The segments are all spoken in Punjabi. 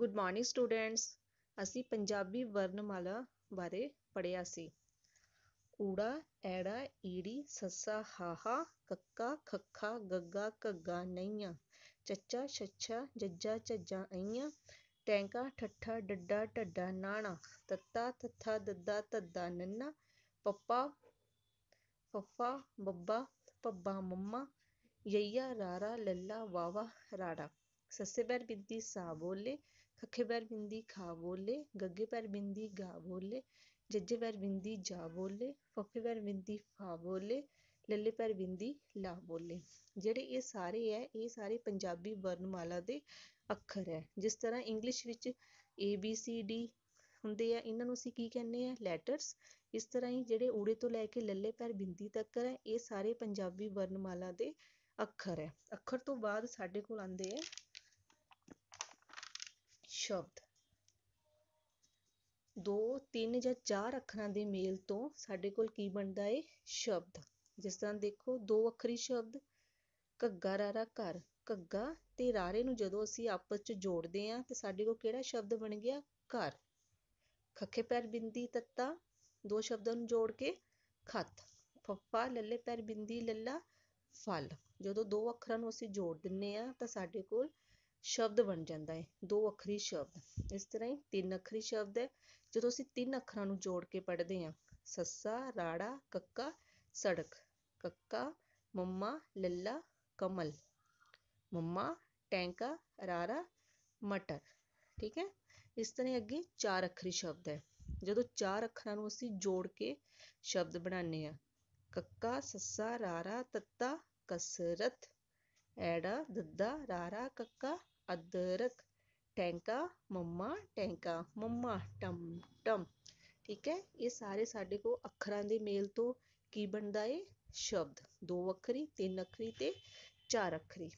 ਗੁੱਡ ਮਾਰਨਿੰਗ ਸਟੂਡੈਂਟਸ ਅਸੀਂ ਪੰਜਾਬੀ ਵਰਣਮਾਲਾ ਬਾਰੇ ਪੜ੍ਹਿਆ ਸੀ ਊੜਾ ਐੜਾ ਈੜੀ ਸੱਸਾ ਹਾਹਾ ਕੱਕਾ ਖੱਖਾ ਗੱਗਾ ਘੱਗਾ ਨਈਆਂ ਚੱਚਾ ਛੱਛਾ ਜੱਜਾ ਝੱਜਾ ਅਈਆਂ ਟੈਂਕਾ ਠੱਠਾ ਡੱਡਾ ਢੱਡਾ ਨਾਣਾ ਤੱਤਾ ਥੱਥਾ ਦੱਦਾ ਧੱਦਾ ਨੰਨਾ ਪੱਪਾ ਫੱਫਾ ਬੱਬਾ ਪੱਬਾ ਮੰਮਾ ਯਈਆ ਰਾਰਾ ਲੱਲਾ ਵਾਵਾ ਰਾੜਾ ਸੱਸੇ ਬੈਰ ਬਿੱਦੀ ਸਾ ਬੋਲੇ ਖੱਖੇ ਪੈਰ ਬਿੰਦੀ ਖਾ ਬੋਲੇ ਗੱਗੇ ਪੈਰ ਬਿੰਦੀ ਗਾ ਬੋਲੇ ਜੱਜੇ ਪੈਰ ਬਿੰਦੀ ਜਾ ਬੋਲੇ ਫੱਫੇ ਪੈਰ ਬਿੰਦੀ ਫਾ ਬੋਲੇ ਲੱਲੇ ਪੈਰ ਬਿੰਦੀ ਲਾ ਬੋਲੇ ਜਿਹੜੇ ਇਹ ਸਾਰੇ ਹੈ ਇਹ ਸਾਰੇ ਪੰਜਾਬੀ ਵਰਣਮਾਲਾ ਦੇ ਅੱਖਰ ਹੈ ਜਿਸ ਤਰ੍ਹਾਂ ਇੰਗਲਿਸ਼ ਵਿੱਚ ਏ ਬੀ ਸੀ ਡੀ ਹੁੰਦੇ ਆ ਇਹਨਾਂ ਨੂੰ ਅਸੀਂ ਕੀ ਕਹਿੰਦੇ ਆ ਲੈਟਰਸ ਇਸ ਤਰ੍ਹਾਂ ਹੀ ਜਿਹੜੇ ਊੜੇ ਤੋਂ ਲੈ ਕੇ ਲੱਲੇ ਪੈਰ ਬਿੰਦੀ ਤੱਕ ਹੈ ਇਹ ਸਾਰੇ ਪੰਜਾਬੀ ਵਰਣਮਾਲਾ ਦੇ ਅੱਖਰ ਹੈ ਅੱਖਰ ਤੋਂ ਬਾਅਦ ਸਾਡੇ ਕੋਲ ਆਉਂਦੇ ਆ ਸ਼ਬਦ ਦੋ ਤਿੰਨ ਜਾਂ ਚਾਰ ਅੱਖਰਾਂ ਦੇ ਮੇਲ ਤੋਂ ਸਾਡੇ ਕੋਲ ਕੀ ਬਣਦਾ ਹੈ ਸ਼ਬਦ ਜਿਸ ਤਰ੍ਹਾਂ ਦੇਖੋ ਦੋ ਅੱਖਰੀ ਸ਼ਬਦ ਘੱਗਾ ਰਾਰਾ ਘਰ ਘੱਗਾ ਤੇ ਰਾਰੇ ਨੂੰ ਜਦੋਂ ਅਸੀਂ ਆਪਸ ਚ ਜੋੜਦੇ ਹਾਂ ਤੇ ਸਾਡੇ ਕੋਲ ਕਿਹੜਾ ਸ਼ਬਦ ਬਣ ਗਿਆ ਘਰ ਖੱਖੇ ਪੈਰ ਬਿੰਦੀ ਤੱਤਾ ਦੋ ਸ਼ਬਦਾਂ ਨੂੰ ਜੋੜ ਕੇ ਖੱਤ ਫੱਫਾ ਲੱਲੇ ਪੈਰ ਬਿੰਦੀ ਲੱਲਾ ਫਲ ਜਦੋਂ ਦੋ ਅੱਖਰਾਂ ਨੂੰ ਅਸੀਂ ਜੋੜ ਦਿੰਨੇ ਆ ਤਾਂ ਸਾਡੇ ਕੋਲ ਸ਼ਬਦ ਬਣ ਜਾਂਦਾ ਹੈ ਦੋ ਅੱਖਰੀ ਸ਼ਬਦ ਇਸ ਤਰ੍ਹਾਂ ਹੀ ਤਿੰਨ ਅੱਖਰੀ ਸ਼ਬਦ ਹੈ ਜਦੋਂ ਅਸੀਂ ਤਿੰਨ ਅੱਖਰਾਂ ਨੂੰ ਜੋੜ ਕੇ ਪੜ੍ਹਦੇ ਹਾਂ ਸੱਸਾ ਰਾੜਾ ਕੱਕਾ ਸੜਕ ਕੱਕਾ ਮੰਮਾ ਲੱਲਾ ਕਮਲ ਮੰਮਾ ਟੈਂਕਾ ਰਾਰਾ ਮਟਰ ਠੀਕ ਹੈ ਇਸ ਤਰ੍ਹਾਂ ਅੱਗੇ ਚਾਰ ਅੱਖਰੀ ਸ਼ਬਦ ਹੈ ਜਦੋਂ ਚਾਰ ਅੱਖਰਾਂ ਨੂੰ ਅਸੀਂ ਜੋੜ ਕੇ ਸ਼ਬਦ ਬਣਾਉਂਦੇ ਹਾਂ ਕੱਕਾ ਸੱਸਾ ਰਾਰਾ ਤੱਤਾ ਕਸਰਤ ਐੜਾ ਦੱਦਾ ਰਾਰਾ ਕੱਕਾ ਅਦਰਕ ਟੈਂਕਾ ਮੰਮਾ ਟੈਂਕਾ ਮੰਮਾ ਟਮ ਟਮ ਠੀਕ ਹੈ ਇਹ ਸਾਰੇ ਸਾਡੇ ਕੋਲ ਅੱਖਰਾਂ ਦੇ ਮੇਲ ਤੋਂ ਕੀ ਬਣਦਾ ਏ ਸ਼ਬਦ ਦੋ ਅੱਖਰੀ ਤਿੰਨ ਅੱਖਰੀ ਤੇ ਚਾਰ ਅੱਖਰੀ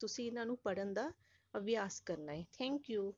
ਤੁਸੀਂ ਇਹਨਾਂ ਨੂੰ ਪੜਨ ਦਾ ਅਭਿਆਸ ਕਰਨਾ ਹੈ ਥੈਂਕ ਯੂ